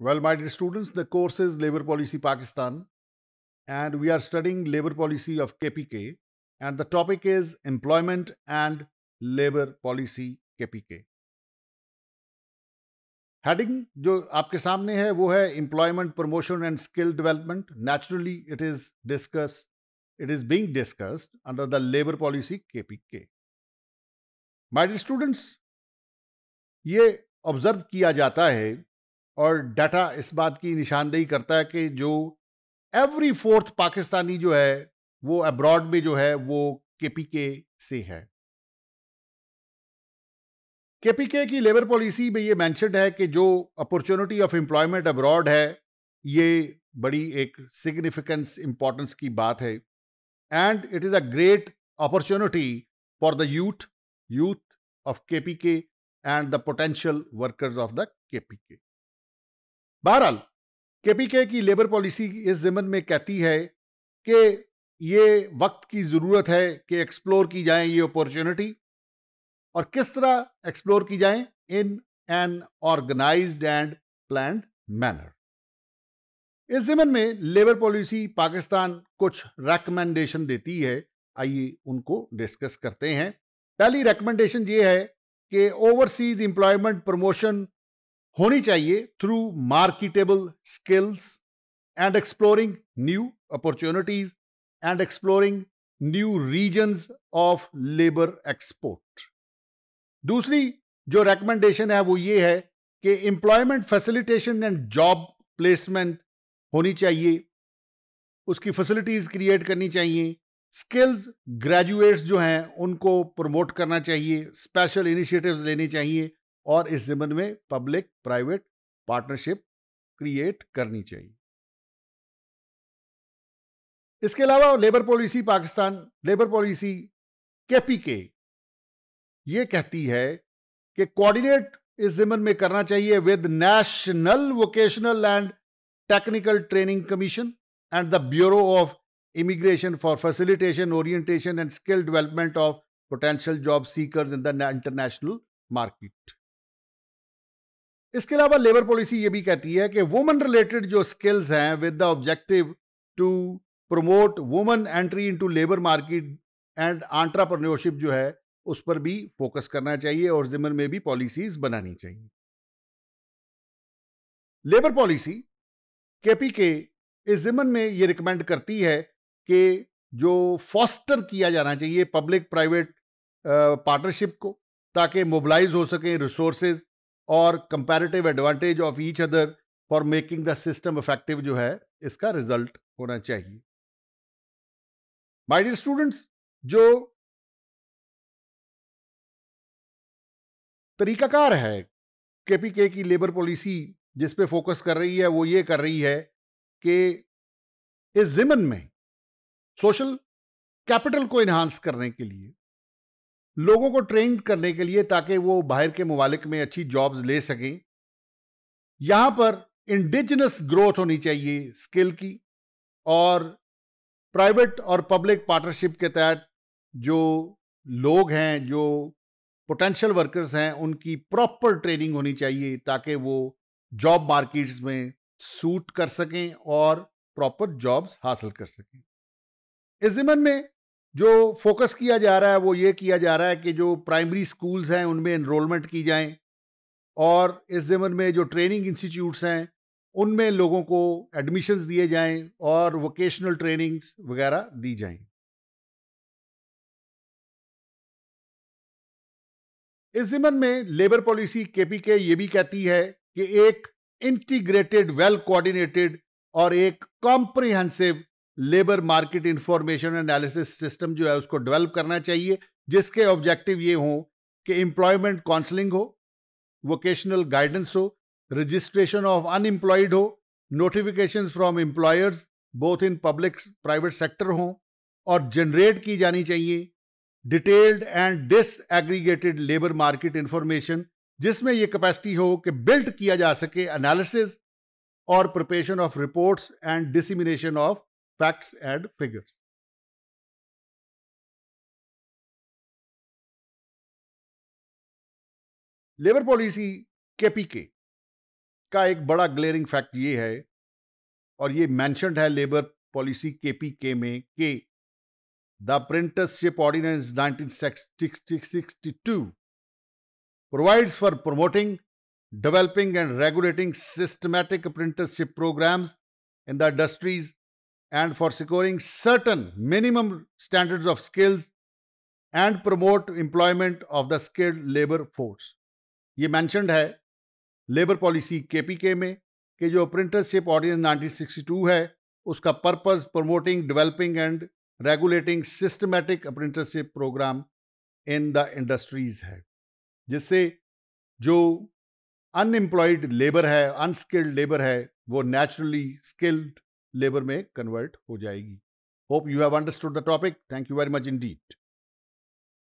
Well, my dear students, the course is Labor Policy Pakistan, and we are studying labor policy of KPK, and the topic is Employment and Labor Policy KPK. heading jo aapke samne hai wo hai employment promotion and skill development naturally it is discussed it is being discussed under the labor policy kpk my dear students ye observe kiya jata hai और data इस बात की निशानदेही करता है कि जो every fourth Pakistani जो है वो अब्रॉड में जो है वो केपीके से है केपीके की लेबर पॉलिसी में ये मैंशनड है कि जो अपॉर्चुनिटी ऑफ एम्प्लॉयमेंट अब्रॉड है ये बड़ी एक सिग्निफिकेंस इंपॉर्टेंस की बात है and it is a great opportunity for the youth youth of KPK and the potential workers of the KPK बहरहाल केपीके की लेबर पॉलिसी इस जमन में कहती है कि ये वक्त की ज़रूरत है कि एक्सप्लोर की जाए ये अपॉर्चुनिटी और किस तरह एक्सप्लोर की जाए in an organized and plan manner इस जिमन में लेबर पॉलिसी पाकिस्तान कुछ रेकमेंडेशन देती है आइए उनको डिस्कस करते हैं पहली रेकमेंडेशन ये है कि ओवरसीज एम्प्लॉयमेंट प्रमोशन होनी चाहिए through marketable skills and exploring new opportunities and exploring new regions of labour export दूसरी जो रेकमेंडेशन है वो ये है कि employment facilitation and job placement होनी चाहिए उसकी फैसिलिटीज़ क्रिएट करनी चाहिए स्किल्स ग्रेजुएट्स जो हैं उनको प्रमोट करना चाहिए स्पेशल इनिशिएटिव्स लेने चाहिए और इस जमन में पब्लिक प्राइवेट पार्टनरशिप क्रिएट करनी चाहिए इसके अलावा labour policy Pakistan labour policy KP के ये कहती है कि कोऑर्डिनेट इस जिमन में करना चाहिए with national vocational and technical training commission and the bureau of immigration for facilitation orientation and skill development of potential job seekers in the international market इसके अलावा लेबर पॉलिसी ये भी कहती है कि वुमेन रिलेटेड जो स्किल्स हैं with the objective to promote women entry into labour market and entrepreneurship जो है उस पर भी फोकस करना चाहिए और जिमन में भी पॉलिसीज बनानी चाहिए लेबर पॉलिसी केपी के इस जिमन में ये रिकमेंड करती है कि जो फॉस्टर किया जाना चाहिए पब्लिक प्राइवेट पार्टनरशिप को ताकि मोबलाइज हो सकें रिसोर्सेज और comparative advantage of each other for making the system effective जो है इसका रिजल्ट होना चाहिए माय डियर स्टूडेंट्स जो तरीकाकार है केपीके की लेबर पॉलिसी जिस पे फोकस कर रही है वो ये कर रही है कि इस जिमन में सोशल कैपिटल को इन्हांस करने के लिए लोगों को ट्रेन करने के लिए ताकि वो बाहर के ममालिक में अच्छी जॉब्स ले सकें यहां पर इंडिजिनस ग्रोथ होनी चाहिए स्किल की और प्राइवेट और पब्लिक पार्टनरशिप के तहत जो लोग हैं जो पोटेंशियल वर्कर्स हैं उनकी प्रॉपर ट्रेनिंग होनी चाहिए ताकि वो जॉब मार्केट्स में सूट कर सकें और प्रॉपर जॉब्स हासिल कर सकें इस जमन में जो फोकस किया जा रहा है वो ये किया जा रहा है कि जो प्राइमरी स्कूल्स हैं उनमें इनरोलमेंट की जाए और इस ज़मन में जो ट्रेनिंग इंस्टीट्यूट्स हैं उनमें लोगों को एडमिशन्स दिए जाएं और वोकेशनल ट्रेनिंग्स वगैरह दी जाएं इस ज़मन में लेबर पॉलिसी केपीके ये भी कहती है कि एक इंटीग्रेटेड वेल कोऑर्डिनेटेड और एक comprehensive labour market information analysis system जो है उसको डेवलप करना चाहिए जिसके ऑब्जेक्टिव ये हों कि एम्प्लॉयमेंट काउंसलिंग हो वोकेशनल गाइडेंस हो रजिस्ट्रेशन ऑफ अनएम्प्लॉयड हो notification from employers both in public private sector हो और जनरेट की जानी चाहिए detailed and disaggregated labour market information जिसमें यह कैपेसिटी हो कि बिल्ड किया जा सके एनालिसिस और preparation of reports and dissemination of facts and figures. Labour policy के का एक बड़ा ग्लेरिंग फैक्ट ये है और ये मैंशनड है लेबर पॉलिसी के में के the apprenticeship ordinance nineteen sixty two provides for promoting developing and regulating systematic apprenticeship programmes in the industries and for securing certain minimum standards of skills and promote employment of the skilled labor force. ये mentioned है labour policy KPK में कि जो apprenticeship ordinance 1962 है उसका purpose promoting developing and regulating systematic apprenticeship programme in the industries है जिससे जो अनएम्प्लॉयड लेबर है अनस्किल्ड लेबर है वो नेचुरली स्किल्ड लेबर में कन्वर्ट हो जाएगी hope you have understood the topic thank you very much Indeed